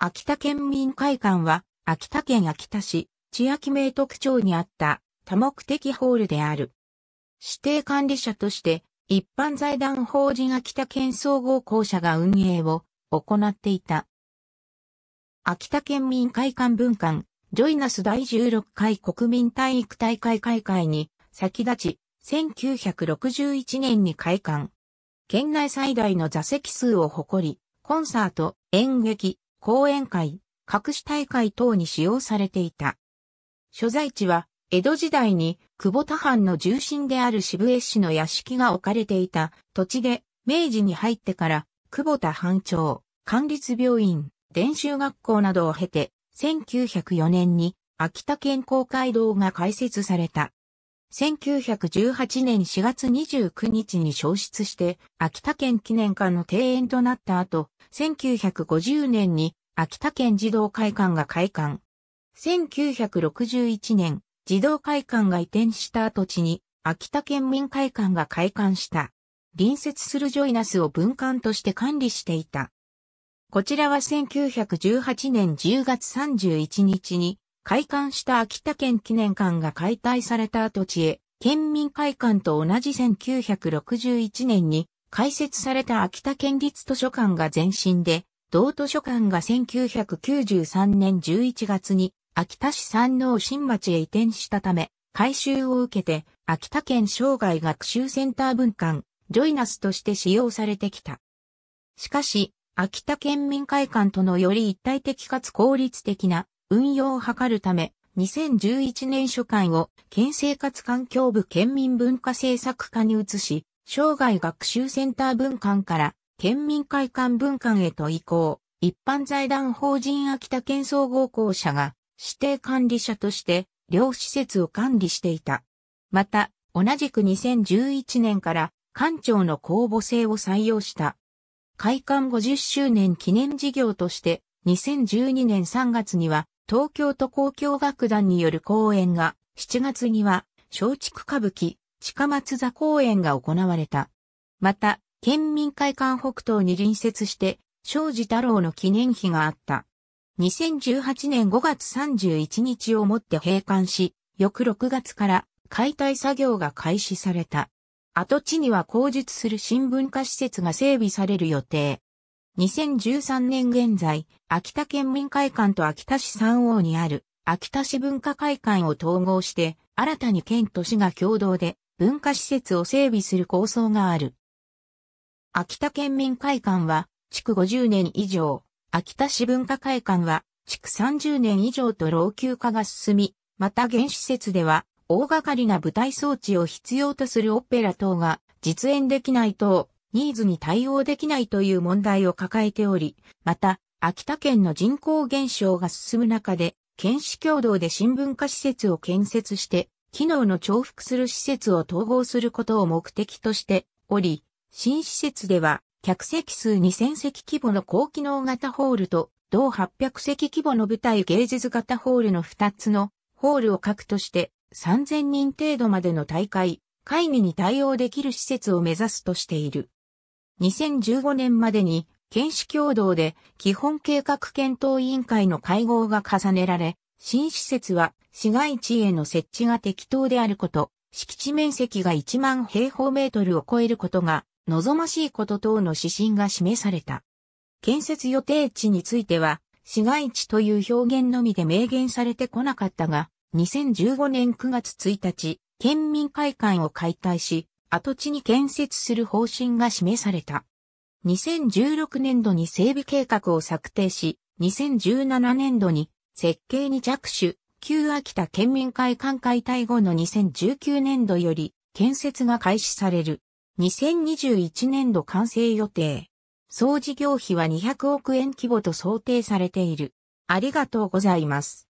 秋田県民会館は、秋田県秋田市、千秋名特町にあった多目的ホールである。指定管理者として、一般財団法人秋田県総合校舎が運営を行っていた。秋田県民会館文館、ジョイナス第16回国民体育大会開会に先立ち、1961年に開館。県内最大の座席数を誇り、コンサート、演劇、講演会、各種大会等に使用されていた。所在地は、江戸時代に久保田藩の重心である渋江市の屋敷が置かれていた土地で、明治に入ってから、久保田藩庁、官立病院、伝習学校などを経て、1904年に秋田健康街道が開設された。1918年4月29日に消失して、秋田県記念館の庭園となった後、1950年に秋田県児童会館が開館。1961年、児童会館が移転した跡地に、秋田県民会館が開館した。隣接するジョイナスを分館として管理していた。こちらは1918年10月31日に開館した秋田県記念館が解体された跡地へ、県民会館と同じ1961年に開設された秋田県立図書館が前身で、同図書館が1993年11月に秋田市山王新町へ移転したため、改修を受けて秋田県生涯学習センター文館、ジョイナスとして使用されてきた。しかし、秋田県民会館とのより一体的かつ効率的な運用を図るため、2011年初回を県生活環境部県民文化政策課に移し、生涯学習センター文館から県民会館文館へと移行。一般財団法人秋田県総合校舎が指定管理者として両施設を管理していた。また、同じく2011年から館長の公募制を採用した。開館50周年記念事業として2012年3月には東京都交響楽団による公演が、7月には、松竹歌舞伎、近松座公演が行われた。また、県民会館北東に隣接して、庄司太郎の記念碑があった。2018年5月31日をもって閉館し、翌6月から解体作業が開始された。跡地には工述する新聞化施設が整備される予定。2013年現在、秋田県民会館と秋田市三王にある秋田市文化会館を統合して、新たに県と市が共同で文化施設を整備する構想がある。秋田県民会館は、築50年以上、秋田市文化会館は、築30年以上と老朽化が進み、また現施設では、大掛かりな舞台装置を必要とするオペラ等が実演できない等、ニーズに対応できないという問題を抱えており、また、秋田県の人口減少が進む中で、県市共同で新聞化施設を建設して、機能の重複する施設を統合することを目的としており、新施設では、客席数2000席規模の高機能型ホールと、同800席規模の舞台芸術型ホールの2つのホールを核として3000人程度までの大会、会議に対応できる施設を目指すとしている。2015年までに、県市共同で基本計画検討委員会の会合が重ねられ、新施設は市街地への設置が適当であること、敷地面積が1万平方メートルを超えることが望ましいこと等の指針が示された。建設予定地については、市街地という表現のみで明言されてこなかったが、2015年9月1日、県民会館を解体し、跡地に建設する方針が示された。2016年度に整備計画を策定し、2017年度に設計に着手、旧秋田県民会館解体後の2019年度より建設が開始される。2021年度完成予定。総事業費は200億円規模と想定されている。ありがとうございます。